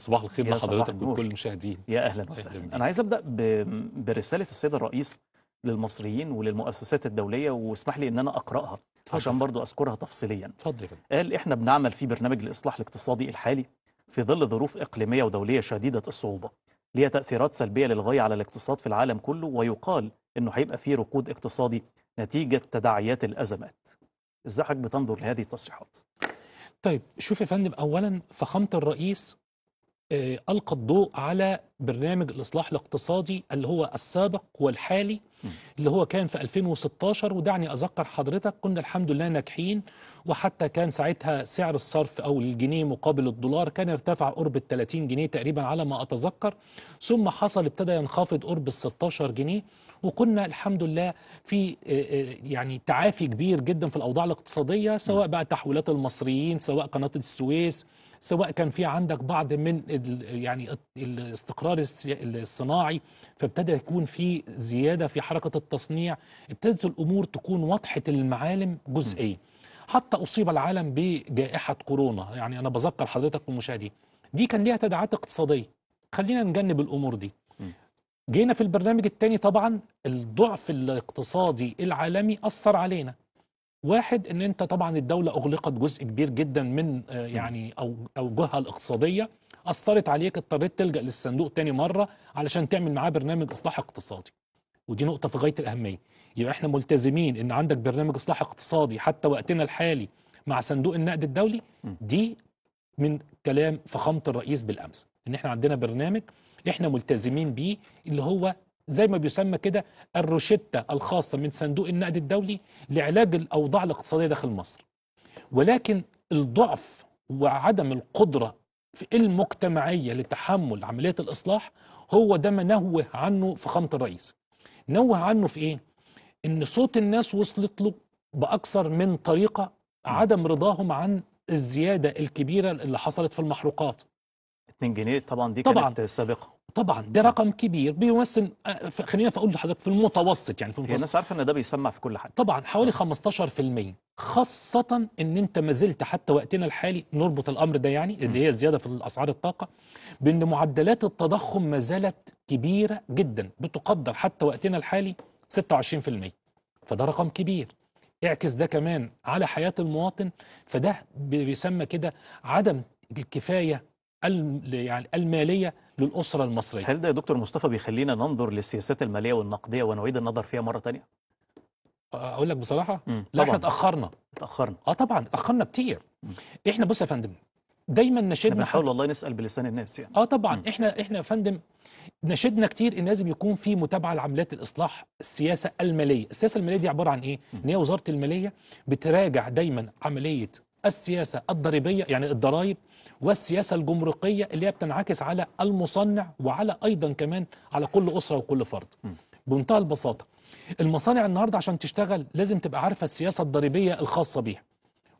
صباح الخير لحضرتك ولكل المشاهدين يا اهلا وسهلا انا عايز ابدا برساله السيد الرئيس للمصريين وللمؤسسات الدوليه واسمح لي ان انا اقراها عشان برضو اذكرها تفصيليا اتفضل قال احنا بنعمل في برنامج الاصلاح الاقتصادي الحالي في ظل ظروف اقليميه ودوليه شديده الصعوبه ليها تاثيرات سلبيه للغايه على الاقتصاد في العالم كله ويقال انه هيبقى في ركود اقتصادي نتيجه تداعيات الازمات ازاي حضرتك بتنظر لهذه التصريحات طيب شوف يا فندم اولا فخامه الرئيس آه، ألقى الضوء على برنامج الإصلاح الاقتصادي اللي هو السابق والحالي اللي هو كان في 2016 ودعني أذكر حضرتك كنا الحمد لله ناجحين وحتى كان ساعتها سعر الصرف أو الجنيه مقابل الدولار كان ارتفع قرب 30 جنيه تقريبا على ما أتذكر ثم حصل ابتدى ينخفض قرب ال 16 جنيه وكنا الحمد لله في آه، آه، يعني تعافي كبير جدا في الأوضاع الاقتصادية سواء بقى تحويلات المصريين سواء قناة السويس سواء كان في عندك بعض من يعني الاستقرار الصناعي فابتدى يكون في زيادة في حركة التصنيع ابتدت الأمور تكون واضحة المعالم جزئيا حتى أصيب العالم بجائحة كورونا يعني أنا بذكر حضرتك ومشاهدين دي كان ليها تداعيات اقتصادية خلينا نجنب الأمور دي جينا في البرنامج الثاني طبعا الضعف الاقتصادي العالمي أثر علينا واحد ان انت طبعا الدوله اغلقت جزء كبير جدا من آه، يعني او اوجهها الاقتصاديه اثرت عليك اضطريت تلجا للصندوق تاني مره علشان تعمل معاه برنامج اصلاح اقتصادي ودي نقطة في غاية الأهمية يبقى احنا ملتزمين ان عندك برنامج إصلاح اقتصادي حتى وقتنا الحالي مع صندوق النقد الدولي دي من كلام فخامة الرئيس بالأمس ان احنا عندنا برنامج احنا ملتزمين بيه اللي هو زي ما بيسمى كده الروشتة الخاصة من صندوق النقد الدولي لعلاج الأوضاع الاقتصادية داخل مصر ولكن الضعف وعدم القدرة في المجتمعية لتحمل عملية الإصلاح هو ده ما نوه عنه فخامة الرئيس نوه عنه في ايه ان صوت الناس وصلت له باكثر من طريقه عدم رضاهم عن الزياده الكبيره اللي حصلت في المحروقات 2 جنيه طبعا دي طبعا كانت سابقه طبعا ده رقم كبير بيمثل آه، خلينا اقول لحضرتك في المتوسط يعني في المتوسط الناس عارفه ان ده بيسمع في كل حاجه طبعا حوالي 15% آه. خاصه ان انت ما زلت حتى وقتنا الحالي نربط الامر ده يعني اللي هي الزياده في اسعار الطاقه بان معدلات التضخم ما زالت كبيرة جدا بتقدر حتى وقتنا الحالي 26% فده رقم كبير اعكس ده كمان على حياة المواطن فده بيسمى كده عدم الكفاية يعني المالية للأسرة المصرية هل ده يا دكتور مصطفى بيخلينا ننظر للسياسات المالية والنقدية ونعيد النظر فيها مرة تانية؟ أقول لك بصراحة؟ لا احنا تأخرنا تأخرنا اه طبعا تأخرنا كتير احنا بص يا فندم دايما نشدنا حول الله نسال بلسان الناس يعني اه طبعا م. احنا احنا يا فندم نشدنا كتير ان لازم يكون في متابعه لعمليات الاصلاح السياسه الماليه السياسه الماليه دي عباره عن ايه ان هي وزاره الماليه بتراجع دايما عمليه السياسه الضريبيه يعني الضرائب والسياسه الجمركيه اللي هي بتنعكس على المصنع وعلى ايضا كمان على كل اسره وكل فرد بمنتهى البساطه المصانع النهارده عشان تشتغل لازم تبقى عارفه السياسه الضريبيه الخاصه بيها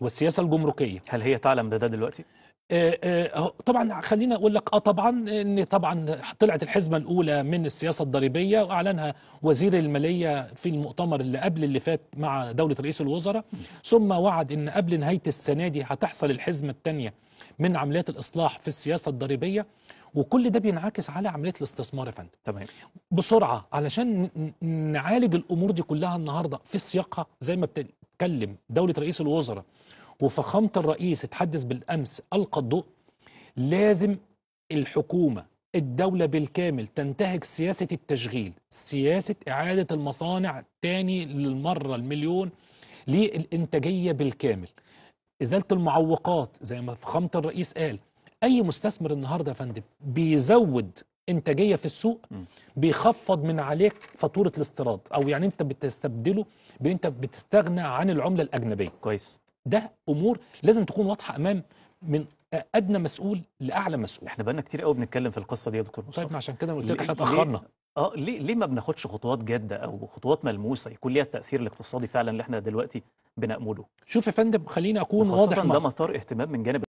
والسياسه الجمركيه هل هي تعلم ده دلوقتي آه، آه، طبعا خلينا اقول لك اه طبعا ان طبعا طلعت الحزمه الاولى من السياسه الضريبيه واعلنها وزير الماليه في المؤتمر اللي قبل اللي فات مع دوله رئيس الوزراء ثم وعد ان قبل نهايه السنه دي هتحصل الحزمه الثانيه من عمليات الاصلاح في السياسه الضريبيه وكل ده بينعكس على عمليه الاستثمار يا فندم تمام بسرعه علشان نعالج الامور دي كلها النهارده في سياقها زي ما بتتكلم دوله رئيس الوزراء وفخامة الرئيس اتحدث بالأمس ألقى الضوء لازم الحكومة الدولة بالكامل تنتهك سياسة التشغيل سياسة إعادة المصانع تاني للمرة المليون للإنتاجية بالكامل إزالة المعوقات زي ما فخامة الرئيس قال أي مستثمر النهاردة يا فندم بيزود إنتاجية في السوق بيخفض من عليك فاتورة الاستيراد أو يعني أنت بتستبدله بأنت بتستغنى عن العملة الأجنبية كويس ده امور لازم تكون واضحه امام من ادنى مسؤول لاعلى مسؤول احنا بقى كتير قوي بنتكلم في القصه دي يا دكتور مصطفى طيب عشان كده قلت لك احنا اتاخرنا اه ليه ليه ما بناخدش خطوات جاده او خطوات ملموسه يكون ليها التاثير الاقتصادي فعلا اللي احنا دلوقتي بنامله شوف يا فندم خليني اكون واضح ده مثار اهتمام من جانب